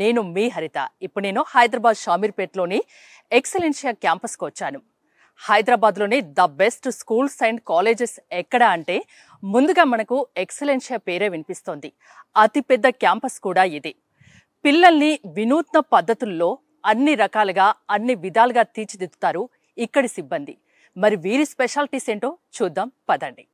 నేను మీ హరిత ఇప్పుడు నేను హైదరాబాద్ షామీర్పేట్లోని ఎక్సలెన్షియా క్యాంపస్కి వచ్చాను హైదరాబాద్లోని the best schools and colleges ఎక్కడ అంటే ముందుగా మనకు ఎక్సలెన్షియా పేరే వినిపిస్తోంది అతిపెద్ద క్యాంపస్ కూడా ఇది పిల్లల్ని వినూత్న పద్ధతుల్లో అన్ని రకాలుగా అన్ని విధాలుగా తీర్చిదిద్దుతారు ఇక్కడి సిబ్బంది మరి వీరి స్పెషాలిటీస్ ఏంటో చూద్దాం పదండి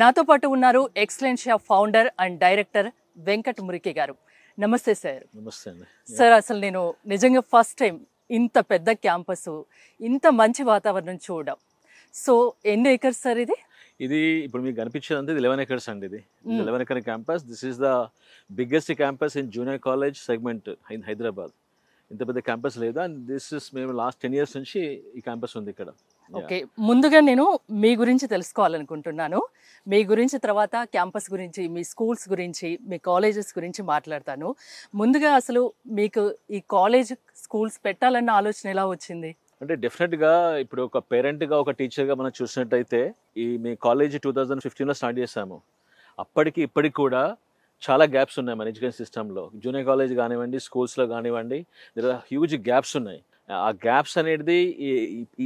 నాతో పాటు ఉన్నారు Excellencia founder and director Venkat Muriki garu నమస్తే సార్ నమస్తే అండి సార్ అసలు నేను నిజంగా ఫస్ట్ టైం ఇంత పెద్ద క్యాంపస్ ఇంత మంచి వాతావరణం చూడడం సో ఎన్ని ఏకర్స్ సార్ ఇది ఇది ఇప్పుడు మీకు కనిపించేది ఇది లెవెన్ ఎకర్స్ అండి ఇది eleven acre campus this is the biggest campus in junior college segment in Hyderabad ఇంత పెద్ద క్యాంపస్ లేదా అండ్ దిస్ ఇస్ మేము లాస్ట్ టెన్ ఇయర్స్ నుంచి ఈ క్యాంపస్ ఉంది ఇక్కడ ఓకే ముందుగా నేను మీ గురించి తెలుసుకోవాలనుకుంటున్నాను మీ గురించి తర్వాత క్యాంపస్ గురించి మీ స్కూల్స్ గురించి మీ కాలేజెస్ గురించి మాట్లాడతాను ముందుగా అసలు మీకు ఈ కాలేజ్ స్కూల్స్ పెట్టాలన్న ఆలోచన ఎలా వచ్చింది అంటే డెఫినెట్గా ఇప్పుడు ఒక పేరెంట్గా ఒక టీచర్గా మనం చూసినట్టయితే ఈ మీ కాలేజ్ టూ థౌజండ్ ఫిఫ్టీన్లో స్టార్ట్ చేశాము అప్పటికి ఇప్పటికి కూడా చాలా గ్యాప్స్ ఉన్నాయి మన ఎడ్యుకేషన్ సిస్టంలో జూనియర్ కాలేజ్ కానివ్వండి స్కూల్స్లో కానివ్వండి హ్యూజ్ గ్యాప్స్ ఉన్నాయి ఆ గ్యాప్స్ అనేది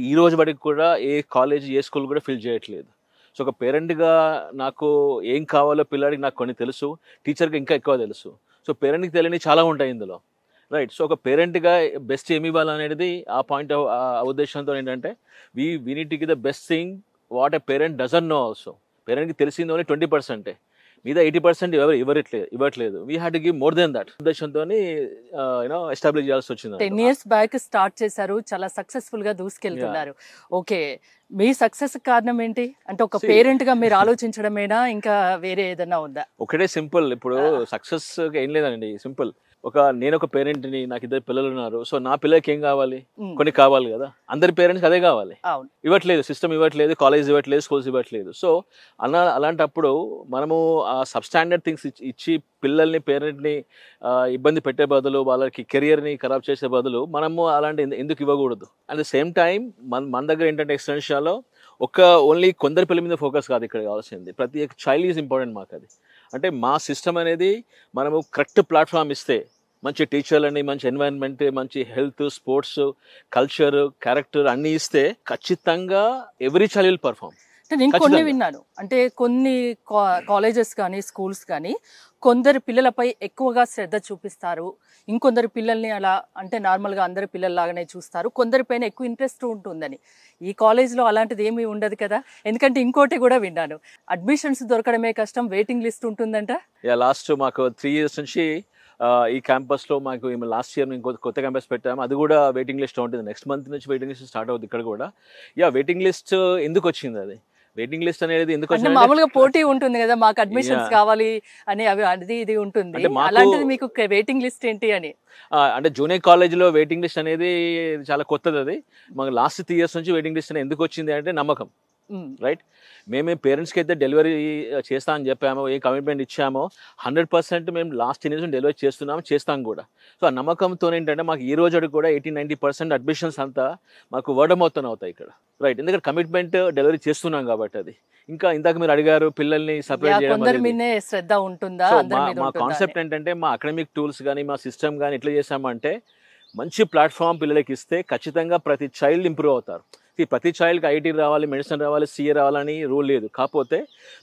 ఈ రోజు వరకు కూడా ఏ కాలేజ్ ఏ స్కూల్ కూడా ఫిల్ చేయట్లేదు సో ఒక పేరెంట్గా నాకు ఏం కావాలో పిల్లాడికి నాకు కొన్ని తెలుసు టీచర్కి ఇంకా ఎక్కువ తెలుసు సో పేరెంట్కి తెలియని చాలా ఉంటాయి ఇందులో రైట్ సో ఒక పేరెంట్గా బెస్ట్ ఏమి ఇవ్వాలనేది ఆ పాయింట్ ఆ ఉద్దేశంతో ఏంటంటే we we need the best thing what a parent doesn't know also పేరెంట్కి తెలిసింది ఓన్లీ ట్వంటీ పర్సెంటే మీద ఎయిటీ పర్సెంట్ ఎవరు ఇవ్వట్లేదు ఇవ్వట్లేదు we had give more than that ఉద్దేశంతో యూనో ఎస్టాబ్లిష్ చేయాల్సి వచ్చింది టెన్ ఇయర్స్ బ్యాక్ స్టార్ట్ చేశారు చాలా సక్సెస్ఫుల్ గా దూసుకెళ్తున్నారు ఓకే మీ సక్సెస్ కారణం ఏంటి అంటే ఒక పేరెంట్ గా మీరు ఆలోచించడమేనా ఇంకా వేరే ఏదైనా ఉందా ఒకటే సింపుల్ ఇప్పుడు సక్సెస్ ఏం లేదండి సింపుల్ ఒక నేను ఒక పేరెంట్ని నాకు ఇద్దరు పిల్లలు ఉన్నారు సో నా పిల్లలకి ఏం కావాలి కొన్ని కావాలి కదా అందరి పేరెంట్స్ అదే కావాలి ఇవ్వట్లేదు సిస్టమ్ ఇవ్వట్లేదు కాలేజ్ ఇవ్వట్లేదు స్కూల్స్ ఇవ్వట్లేదు సో అలా అలాంటప్పుడు మనము ఆ సబ్స్టాండర్డ్ థింగ్స్ ఇచ్చి పిల్లల్ని పేరెంట్ని ఇబ్బంది పెట్టే బదులు వాళ్ళకి కెరియర్ని ఖరాబ్ చేసే బదులు మనము అలాంటి ఎందుకు ఇవ్వకూడదు అట్ ద సేమ్ టైం మన మన దగ్గర ఏంటంటే ఎక్స్టెన్షియాలో ఒక ఓన్లీ కొందరి పిల్లల మీద ఫోకస్ కాదు ఇక్కడ కావాల్సింది ప్రతి ఒక్క చైల్డ్ ఈజ్ ఇంపార్టెంట్ మాకు అది అంటే మా సిస్టమ్ అనేది మనము కరెక్ట్ ప్లాట్ఫామ్ ఇస్తే మంచి టీచర్లని మంచి ఎన్వైరన్మెంట్ మంచి హెల్త్ స్పోర్ట్స్ కల్చర్ క్యారెక్టర్ అన్నీ ఇస్తే ఖచ్చితంగా ఎవ్రీ చైల్డ్ విల్ పర్ఫామ్ అంటే నేను కొన్ని విన్నాను అంటే కొన్ని కాలేజెస్ కానీ స్కూల్స్ కానీ కొందరు పిల్లలపై ఎక్కువగా శ్రద్ధ చూపిస్తారు ఇంకొందరు పిల్లల్ని అలా అంటే నార్మల్గా అందరు పిల్లల్లాగానే చూస్తారు కొందరి పైన ఎక్కువ ఇంట్రెస్ట్ ఉంటుందని ఈ కాలేజ్లో అలాంటిది ఏమీ ఉండదు కదా ఎందుకంటే ఇంకోటి కూడా విన్నాను అడ్మిషన్స్ దొరకడమే కష్టం వెయిటింగ్ లిస్ట్ ఉంటుందంట లాస్ట్ మాకు త్రీ ఇయర్స్ నుంచి ఈ క్యాంపస్లో మాకు లాస్ట్ ఇయర్ మేము కొత్త క్యాంపస్ పెట్టాము అది కూడా వెయిటింగ్ లిస్ట్ ఉంటుంది నెక్స్ట్ మంత్ నుంచి వెయిటింగ్ లిస్ట్ స్టార్ట్ అవుతుంది ఇక్కడ కూడా యా వెయిటింగ్ లిస్ట్ ఎందుకు వచ్చింది అది వెయిటింగ్ లిస్ట్ అనేది ఎందుకు మామూలుగా పోటీ ఉంటుంది కదా మాకు అడ్మిషన్స్ కావాలి అని అవి అది ఇది ఉంటుంది అలాంటిది మీకు వెయిటింగ్ లిస్ట్ ఏంటి అని అంటే జూనియర్ లో వెయిటింగ్ లిస్ట్ అనేది చాలా కొత్తది అది మాకు లాస్ట్ త్రీ ఇయర్స్ నుంచి వెయిటింగ్ లిస్ట్ ఎందుకు వచ్చింది అంటే నమ్మకం రైట్ hmm. మేమే పేరెంట్స్కి అయితే డెలివరీ చేస్తా అని చెప్పామో ఏ కమిట్మెంట్ ఇచ్చామో హండ్రెడ్ పర్సెంట్ మేము లాస్ట్ ఇయర్స్ డెలివరీ చేస్తున్నాము చేస్తాం కూడా సో ఆ నమ్మకంతో ఏంటంటే మాకు ఈ రోజు కూడా ఎయిటీ నైంటీ పర్సెంట్ అడ్మిషన్స్ అంతా మాకు వడమవుతాను అవుతాయి ఇక్కడ రైట్ ఎందుకంటే కమిట్మెంట్ డెలివరీ చేస్తున్నాం కాబట్టి అది ఇంకా ఇందాక మీరు అడిగారు పిల్లల్ని సపరేట్ చేయడం శ్రద్ధ ఉంటుందా మా కాన్సెప్ట్ ఏంటంటే మా అకాడమిక్ టూల్స్ కానీ మా సిస్టమ్ కానీ ఎట్లా చేసామంటే మంచి ప్లాట్ఫామ్ పిల్లలకి ఇస్తే ఖచ్చితంగా ప్రతి చైల్డ్ ఇంప్రూవ్ అవుతారు ఈ ప్రతి చైల్డ్కి ఐటీ రావాలి మెడిసిన్ రావాలి సీఏ రావాలని రూల్ లేదు కాకపోతే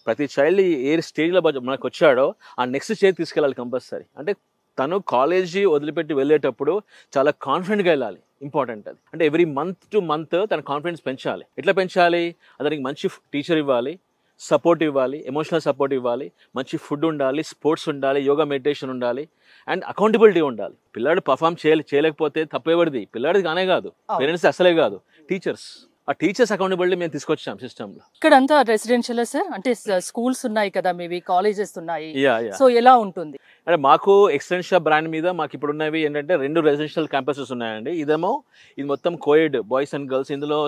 ప్రతి చైల్డ్ ఏ స్టేజ్లో మనకు వచ్చాడో ఆ నెక్స్ట్ స్టేజ్ తీసుకెళ్ళాలి కంపల్సరీ అంటే తను కాలేజీ వదిలిపెట్టి వెళ్ళేటప్పుడు చాలా కాన్ఫిడెంట్గా వెళ్ళాలి ఇంపార్టెంట్ అది అంటే ఎవ్రీ మంత్ టు మంత్ తన కాన్ఫిడెన్స్ పెంచాలి ఎట్లా పెంచాలి అతనికి మంచి టీచర్ ఇవ్వాలి సపోర్ట్ ఇవ్వాలి ఎమోషనల్ సపోర్ట్ ఇవ్వాలి మంచి ఫుడ్ ఉండాలి స్పోర్ట్స్ ఉండాలి యోగా మెడిటేషన్ ఉండాలి అండ్ అకౌంటబిలిటీ ఉండాలి పిల్లాడు పర్ఫామ్ చేయాలి చేయలేకపోతే తప్పేవడిది పిల్లాడిది కానే కాదు పేరెంట్స్ అసలే కాదు టీచర్స్ ఆ టీచర్స్ అకౌంటబిలిటీ మేము తీసుకొచ్చాం సిస్టమ్ లో ఇక్కడ అంతా రెసిడెన్షియల్ సార్ అంటే స్కూల్స్ ఉన్నాయి కదా మేవి కాలేజెస్ ఉన్నాయి సో ఎలా ఉంటుంది అంటే మాకు ఎక్స్టెన్షియల్ బ్రాండ్ మీద మాకు ఇప్పుడు ఉన్నవి ఏంటంటే రెండు రెసిడెన్షియల్ క్యాంపసెస్ ఉన్నాయండి ఇదేమో ఇది మొత్తం కోయిడ్ బాయ్స్ అండ్ గర్ల్స్ ఇందులో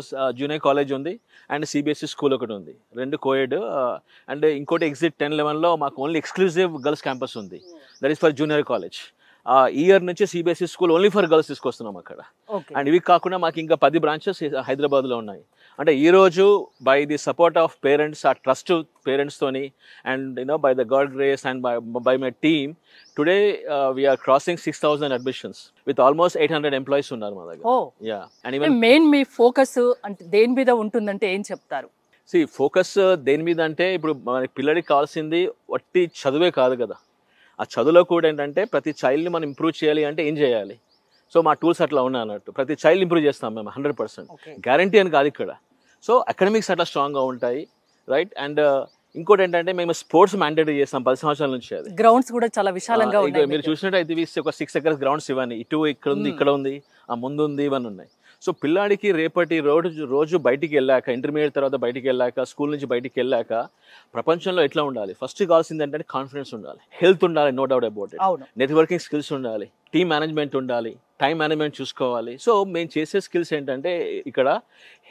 జూనియర్ కాలేజ్ ఉంది అండ్ సిబిఎస్ఈ స్కూల్ ఒకటి ఉంది రెండు కోయిడ్ అండ్ ఇంకోటి ఎగ్జిట్ టెన్ లెవెన్లో మాకు ఓన్లీ ఎక్స్క్లూజివ్ గర్ల్స్ క్యాంపస్ ఉంది that is for junior college year నుంచి CBSE e school only for girls తీసుకొస్తున్నాం అక్కడ అండ్ ఇవి కాకుండా మాకు ఇంకా పది బ్రాంచెస్ హైదరాబాద్ లో ఉన్నాయి అంటే ఈ రోజు by the support of parents ఆ ట్రస్ట్ పేరెంట్స్ తోని and no by the god grace and by my team today we are crossing six thousand admissions with almost eight hundred employees ఉన్నారు మా దగ్గర యా అండ్ ఈవెన్ మెయిన్ మీ focus అంటే దేని మీద ఉంటుందంటే ఏం చెప్తారు సి ఫోకస్ దేని మీద అంటే ఇప్పుడు మన పిల్లడికి కావాల్సింది వట్టి చదువే కాదు కదా ఆ చదువులో కూడా ఏంటంటే ప్రతి చైల్డ్ని మనం ఇంప్రూవ్ చేయాలి అంటే ఏం చేయాలి సో మా టూల్స్ అట్లా ఉన్నాయి అన్నట్టు ప్రతి చైల్డ్ ఇంప్రూవ్ చేస్తాం మేము హండ్రెడ్ పర్సెంట్ గ్యారంటీ అని కాదు ఇక్కడ సో అకాడమిక్స్ అట్లా స్ట్రాంగ్గా ఉంటాయి రైట్ అండ్ uh, ఇంకోటి ఏంటంటే మేము స్పోర్ట్స్ మ్యాండేట్ చేస్తాం పది సంవత్సరాల నుంచి అది గ్రౌండ్స్ కూడా చాలా విశాలంగా మీరు మీరు చూసినట్టయితే ఒక సిక్స్ ఎకర్స్ గ్రౌండ్స్ ఇవన్నీ ఇటు ఇక్కడ ఉంది hmm. ఇక్కడ ఉంది ఆ ముందు ఉంది ఇవన్నీ ఉన్నాయి సో పిల్లాడికి రేపటి రోజు రోజు బయటికి వెళ్ళాక ఇంటర్మీడియట్ తర్వాత బయటికి వెళ్ళాక స్కూల్ నుంచి బయటికి వెళ్ళాక ప్రపంచంలో ఎట్లా ఉండాలి ఫస్ట్ కావాల్సింది ఏంటంటే కాన్ఫిడెన్స్ ఉండాలి హెల్త్ ఉండాలి no doubt about it networking skills ఉండాలి టీమ్ మేనేజ్మెంట్ ఉండాలి టైం మేనేజ్మెంట్ చూసుకోవాలి సో మేము చేసే స్కిల్స్ ఏంటంటే ఇక్కడ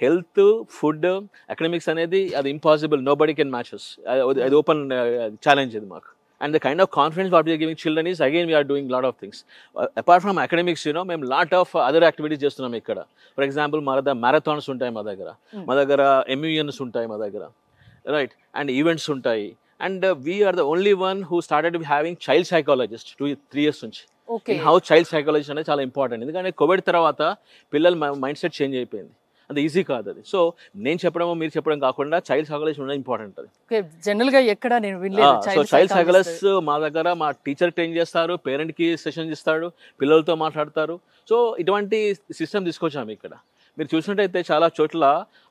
హెల్త్ ఫుడ్ అకాడమిక్స్ అనేది అది impossible nobody can matches అది ఓపెన్ ఛాలెంజ్ uh, ఇది మాకు and the kind of confidence what we are giving children is again we are doing lot of things. Uh, మేము lot of other activities చేస్తున్నాం ఇక్కడ for example మా దగ్గర marathons ఉంటాయి మా దగ్గర hmm. మా దగ్గర ఎంయూఎన్స్ ఉంటాయి మా దగ్గర రైట్ అండ్ ఈవెంట్స్ ఉంటాయి and we are the only one who started having child psychologist two three years నుంచి హౌ చైల్డ్ సైకాలజిస్ట్ అనేది చాలా ఇంపార్టెంట్ ఎందుకంటే కోవిడ్ తర్వాత పిల్లల మైండ్ సెట్ చేంజ్ అయిపోయింది అంత ఈజీ కాదు అది సో నేను చెప్పడము మీరు చెప్పడం కాకుండా చైల్డ్ సైకాలజీ ఉండడం ఇంపార్టెంట్ అది జనరల్ గా ఎక్కడ నేను సో చైల్డ్ సైకాలజిస్ట్ మా దగ్గర మా టీచర్ ట్రైన్ చేస్తారు పేరెంట్ కి సెషన్ ఇస్తాడు పిల్లలతో మాట్లాడతారు సో ఇటువంటి సిస్టమ్ తీసుకొచ్చాము ఇక్కడ మీరు చూసినట్టయితే చాలా చోట్ల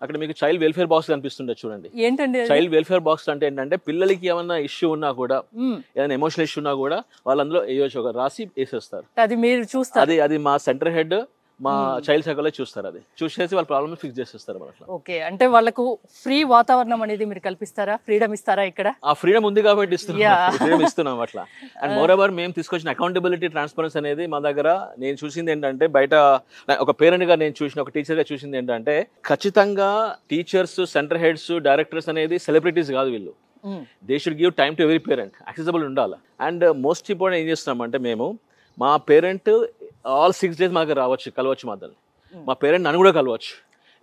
అక్కడ మీకు చైల్డ్ వెల్ఫేర్ బాక్స్ కనిపిస్తుండే చూడండి ఏంటంటే చైల్డ్ వెల్ఫేర్ బాక్స్ అంటే ఏంటంటే పిల్లలకి ఏమైనా ఇష్యూ ఉన్నా కూడా hmm. ఏదైనా ఎమోషనల్ ఇష్యూ ఉన్నా కూడా వాళ్ళందరూ ఏ ఒక రాసి వేసేస్తారు అది మీరు చూస్తారు అది అది మా సెంటర్ హెడ్ మా చైల్డ్ hmm. సైకోలో చూస్తారు అది చూసేసి వాళ్ళ ప్రాబ్లమ్ ఫిక్స్ చేసేస్తారు మన ఓకే అంటే వాళ్ళకు ఫ్రీ వాతావరణం అనేది మీరు కల్పిస్తారా ఫ్రీడమ్ ఇస్తారా ఇక్కడ ఆ ఫ్రీడమ్ ఉంది కాబట్టి ఇస్తున్నాం ఇస్తున్నాం అట్లా అండ్ మోర్ ఎవర్ మేము తీసుకొచ్చిన అకౌంటబిలిటీ ట్రాన్స్పరెన్స్ అనేది మా దగ్గర నేను చూసింది ఏంటంటే బయట ఒక పేరెంట్ గా నేను చూసిన ఒక టీచర్ గా చూసింది ఏంటంటే ఖచ్చితంగా టీచర్స్ సెంటర్ హెడ్స్ డైరెక్టర్స్ అనేది సెలబ్రిటీస్ కాదు వీళ్ళు they should give time to every parent accessible ఉండాలి అండ్ మోస్ట్ ఇంపార్టెంట్ ఏం చేస్తున్నాం అంటే మేము మా పేరెంట్ ఆల్ సిక్స్ డేస్ మాకు రావచ్చు కలవచ్చు మా దాన్ని hmm. మా పేరెంట్ నన్ను కూడా కలవచ్చు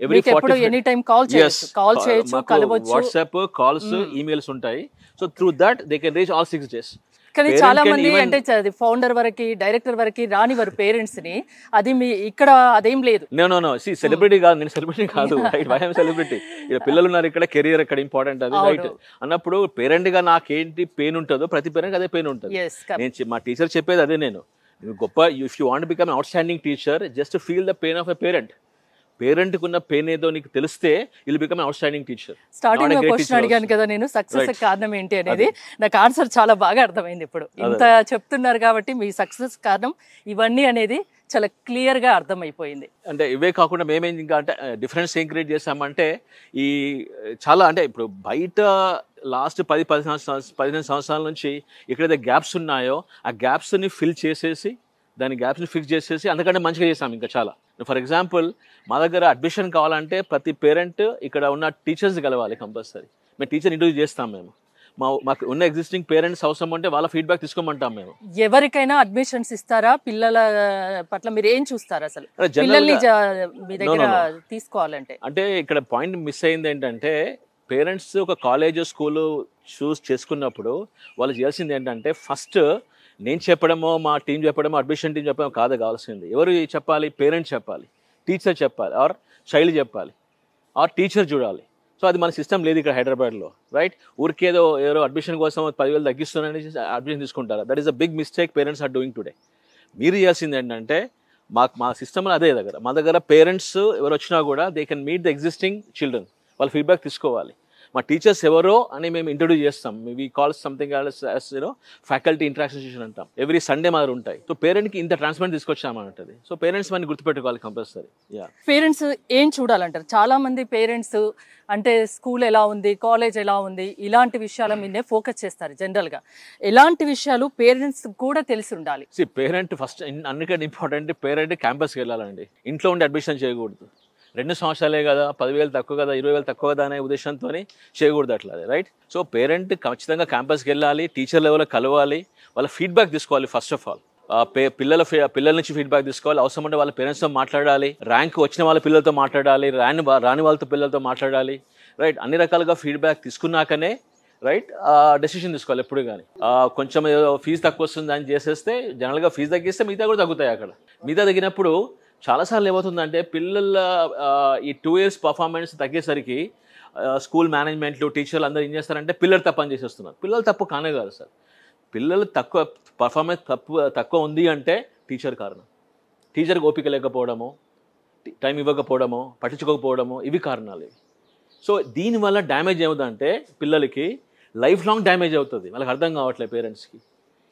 every any time call call WhatsApp calls emails ఉంటాయి so through that they can reach all six days కానీ చాలా మంది అంటే ఫౌండర్ వరకి డైరెక్టర్ వరకి రాని వారు పేరెంట్స్ ని అది మీ ఇక్కడ అదేం లేదు నేను సెలబ్రిటీ hmm. కాదు నేను సెలబ్రిటీ కాదు సెలబ్రిటీ పిల్లలు ఉన్నారు ఇక్కడ కెరియర్ ఇక్కడ ఇంపార్టెంట్ అది రైట్ అన్నప్పుడు పేరెంట్ గా నాకేంటి పెయిన్ ఉంటుందో ప్రతి పేరెంట్ అదే పెయిన్ ఉంటుంది మా టీచర్ చెప్పేది అదే నేను గొప్ప if you want become outstanding teacher just feel the pain of a parent parent ఉన్న పెయిన్ ఏదో నీకు తెలిస్తే you'll become outstanding teacher starting question అడిగాను కదా నేను సక్సెస్ కారణం ఏంటి అనేది నాకు ఆన్సర్ చాలా బాగా అర్థమైంది ఇప్పుడు ఇంత చెప్తున్నారు కాబట్టి మీ సక్సెస్ కారణం ఇవన్నీ అనేది చాలా క్లియర్గా అర్థమైపోయింది అంటే ఇవే కాకుండా మేమేం ఇంకా అంటే డిఫరెన్స్ ఏం క్రియేట్ చేసామంటే ఈ చాలా అంటే ఇప్పుడు బయట లాస్ట్ పది పదిహేను పదిహేను సంవత్సరాల నుంచి ఎక్కడైతే గ్యాప్స్ ఉన్నాయో ఆ గ్యాప్స్ని ఫిల్ చేసేసి దాని గ్యాప్స్ని ఫిక్స్ చేసేసి అందుకంటే మంచిగా చేసాం ఇంకా చాలా ఫర్ ఎగ్జాంపుల్ మా దగ్గర అడ్మిషన్ కావాలంటే ప్రతి పేరెంట్ ఇక్కడ ఉన్న టీచర్స్ కలవాలి కంపల్సరీ మేము టీచర్ ఇంటర్వ్యూ చేస్తాం మేము మా మాకు ఉన్న ఎగ్జిస్టింగ్ పేరెంట్స్ అవసరం ఉంటే వాళ్ళ ఫీడ్బ్యాక్ తీసుకోమంటాం మేము ఎవరికైనా అడ్మిషన్స్ ఇస్తారా పిల్లల పట్ల మీరు ఏం చూస్తారు అసలు పిల్లల్ని మీ దగ్గర తీసుకోవాలంటే అంటే ఇక్కడ పాయింట్ మిస్ అయింది ఏంటంటే పేరెంట్స్ ఒక కాలేజ్ స్కూలు చూస్ చేసుకున్నప్పుడు వాళ్ళు చేయాల్సింది ఏంటంటే ఫస్ట్ నేను చెప్పడమో మా టీం చెప్పడమో అడ్మిషన్ టీం చెప్పడమో కాదు కావాల్సింది ఎవరు చెప్పాలి పేరెంట్స్ చెప్పాలి టీచర్ చెప్పాలి ఆర్ చైల్డ్ చెప్పాలి ఆర్ టీచర్ చూడాలి సో అది మన సిస్టమ్ లేదు ఇక్కడ హైదరాబాద్లో రైట్ ఊరికేదో ఏదో అడ్మిషన్ కోసం పదివేలు తగ్గిస్తున్నారని అడ్మిషన్ తీసుకుంటారు that is a big mistake parents are doing today మీరు చేయాల్సింది ఏంటంటే మాకు మా సిస్టమ్ అదే దగ్గర మా దగ్గర పేరెంట్స్ ఎవరు వచ్చినా కూడా they can meet the existing children వాళ్ళ ఫీడ్బ్యాక్ తీసుకోవాలి మా టీచర్స్ ఎవరో అని మేము ఇంట్రడ్యూస్ చేస్తాం we call something you know faculty interaction session అంటాం ఎవ్రీ సండే మాదిరి ఉంటాయి సో పేరెంట్కి ఇంత తీసుకొచ్చామని ఉంటుంది సో పేరెంట్స్ మనకి గుర్తుపెట్టుకోవాలి కంపల్సరీ పేరెంట్స్ ఏం చూడాలంటారు చాలా మంది పేరెంట్స్ అంటే స్కూల్ ఎలా ఉంది కాలేజ్ ఎలా ఉంది ఇలాంటి విషయాల మీదే ఫోకస్ చేస్తారు జనరల్గా ఎలాంటి విషయాలు పేరెంట్స్ కూడా తెలిసి ఉండాలి పేరెంట్ ఫస్ట్ అన్నిటికంటే ఇంపార్టెంట్ పేరెంట్ క్యాంపస్కి వెళ్ళాలండి ఇంట్లో ఉండి అడ్మిషన్ చేయకూడదు రెండు సంవత్సరాలే కదా పదివేలు తక్కువ కదా ఇరవై వేలు తక్కువ కదా అనే ఉద్దేశంతో చేయకూడదు అట్లా రైట్ సో పేరెంట్ ఖచ్చితంగా క్యాంపస్కి వెళ్ళాలి టీచర్ లెవెల్లో కలవాలి వాళ్ళ ఫీడ్బ్యాక్ తీసుకోవాలి ఫస్ట్ ఆఫ్ ఆల్ పిల్లల పిల్లల నుంచి ఫీడ్బ్యాక్ తీసుకోవాలి అవసరం ఉంటే వాళ్ళ పేరెంట్స్తో మాట్లాడాలి ర్యాంక్ వచ్చిన వాళ్ళ పిల్లలతో మాట్లాడాలి రాని రాని వాళ్ళతో పిల్లలతో మాట్లాడాలి రైట్ అన్ని రకాలుగా ఫీడ్బ్యాక్ తీసుకున్నాకనే రైట్ డెసిషన్ తీసుకోవాలి ఎప్పుడు కానీ కొంచెం ఫీజు తక్కువ వస్తుంది అని చేసేస్తే జనరల్గా ఫీజు తగ్గిస్తే మిగతా కూడా తగ్గుతాయి అక్కడ మిగతా తగ్గినప్పుడు చాలాసార్లు ఏమవుతుందంటే పిల్లల ఈ టూ ఇయర్స్ పర్ఫార్మెన్స్ తగ్గేసరికి స్కూల్ మేనేజ్మెంట్లు టీచర్లు అందరూ ఏం చేస్తారంటే పిల్లలు తప్పు అని చేసేస్తున్నారు పిల్లలు తప్పు కానే కాదు సార్ పిల్లలు తక్కువ పర్ఫార్మెన్స్ తప్పు తక్కువ ఉంది అంటే టీచర్ కారణం టీచర్ ఓపిక లేకపోవడము టైం ఇవ్వకపోవడము పట్టించుకోకపోవడము ఇవి కారణాలు సో దీనివల్ల డ్యామేజ్ ఏమవుతుందంటే పిల్లలకి లైఫ్ లాంగ్ డ్యామేజ్ అవుతుంది వాళ్ళకి అర్థం కావట్లేదు పేరెంట్స్కి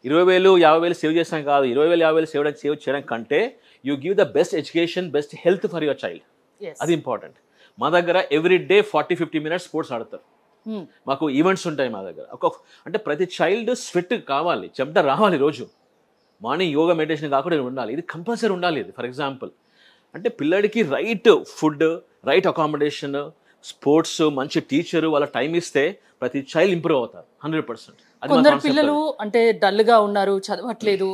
ఇరవై వేలు యాభై వేలు సేవ్ చేసాం కాదు ఇరవై వేలు యాభై వేలు సేవ్ సేవ్ చేయడం కంటే you give the best education best health for your child అది ఇంపార్టెంట్ మా దగ్గర every day forty fifty minutes sports ఆడతారు hmm. మాకు ఈవెంట్స్ ఉంటాయి మా దగ్గర ఒక అంటే ప్రతి చైల్డ్ స్వెట్ కావాలి చెమట రావాలి రోజు మార్నింగ్ యోగ మెడిటేషన్ కాకుండా ఉండాలి ఇది కంపల్సరీ ఉండాలి ఇది ఫర్ ఎగ్జాంపుల్ అంటే పిల్లడికి right food right accommodation sports మంచి టీచరు వాళ్ళ టైం ఇస్తే ప్రతి చైల్డ్ ఇంప్రూవ్ అవుతారు హండ్రెడ్ పర్సెంట్ కొందరు పిల్లలు అంటే డల్గా ఉన్నారు చదవట్లేదు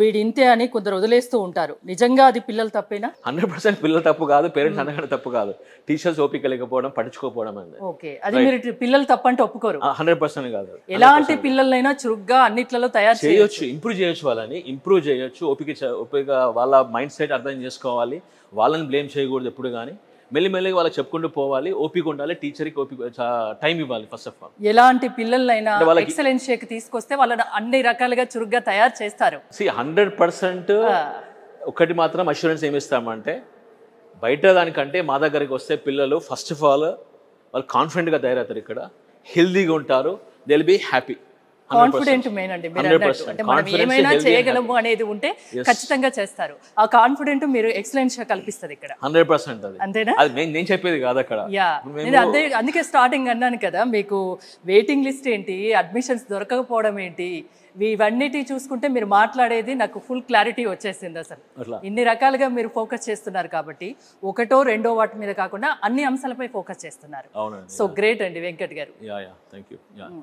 వీడి ఇంతే అని కొందరు వదిలేస్తూ ఉంటారు నిజంగా అది పిల్లలు తప్పేనా హండ్రెడ్ పర్సెంట్ పిల్లలు తప్పు కాదు పేరెంట్స్ అనగానే తప్పు కాదు టీచర్స్ ఓపిక లేకపోవడం పట్టించుకోకపోవడం అనేది ఓకే అది మీరు పిల్లలు తప్పంటే ఒప్పుకోరు హండ్రెడ్ పర్సెంట్ కాదు ఎలాంటి పిల్లలైనా చురుగ్గా అన్నిట్లలో తయారు చేయొచ్చు ఇంప్రూవ్ చేయొచ్చు వాళ్ళని ఇంప్రూవ్ చేయొచ్చు ఓపిక ఓపిక వాళ్ళ మైండ్ సెట్ అర్థం చేసుకోవాలి వాళ్ళని బ్లేమ్ చేయకూడదు ఎప్పుడు కానీ మెల్లిమెల్లిగా వాళ్ళకి చెప్పుకుంటూ పోవాలి ఓపిక ఉండాలి టీచర్కి ఓపిక టైం ఇవ్వాలి ఫస్ట్ ఆఫ్ ఆల్ ఎలాంటి పిల్లలైనా ఎక్సలెన్స్ షేక్ తీసుకొస్తే వాళ్ళని అన్ని రకాలుగా చురుగ్గా తయారు చేస్తారు సి హండ్రెడ్ పర్సెంట్ ఒకటి మాత్రం అష్యూరెన్స్ ఇస్తామంటే బయట దానికంటే మా దగ్గరికి వస్తే పిల్లలు ఫస్ట్ ఆఫ్ ఆల్ వాళ్ళు కాన్ఫిడెంట్గా తయారవుతారు ఇక్కడ హెల్దీగా ఉంటారు they will be happy confident main అండి మీరు అంటే మనం ఏమైనా చేయగలము అనేది ఉంటే ఖచ్చితంగా చేస్తారు ఆ కాన్ఫిడెంట్ మీరు ఎక్సలెన్స్ కల్పిస్తుంది ఇక్కడ హండ్రెడ్ పర్సెంట్ అంతేనా నేను చెప్పేది కాదు అక్కడ నేను అదే అందుకే స్టార్టింగ్ అన్నాను కదా మీకు వెయిటింగ్ లిస్ట్ ఏంటి అడ్మిషన్స్ దొరకకపోవడం ఏంటి ఇవన్నిటి చూసుకుంటే మీరు మాట్లాడేది నాకు ఫుల్ క్లారిటీ వచ్చేసింది అసలు ఇన్ని రకాలుగా మీరు ఫోకస్ చేస్తున్నారు కాబట్టి ఒకటో రెండో వాటి మీద కాకుండా అన్ని అంశాలపై ఫోకస్ చేస్తున్నారు సో గ్రేట్ అండి వెంకట్ గారు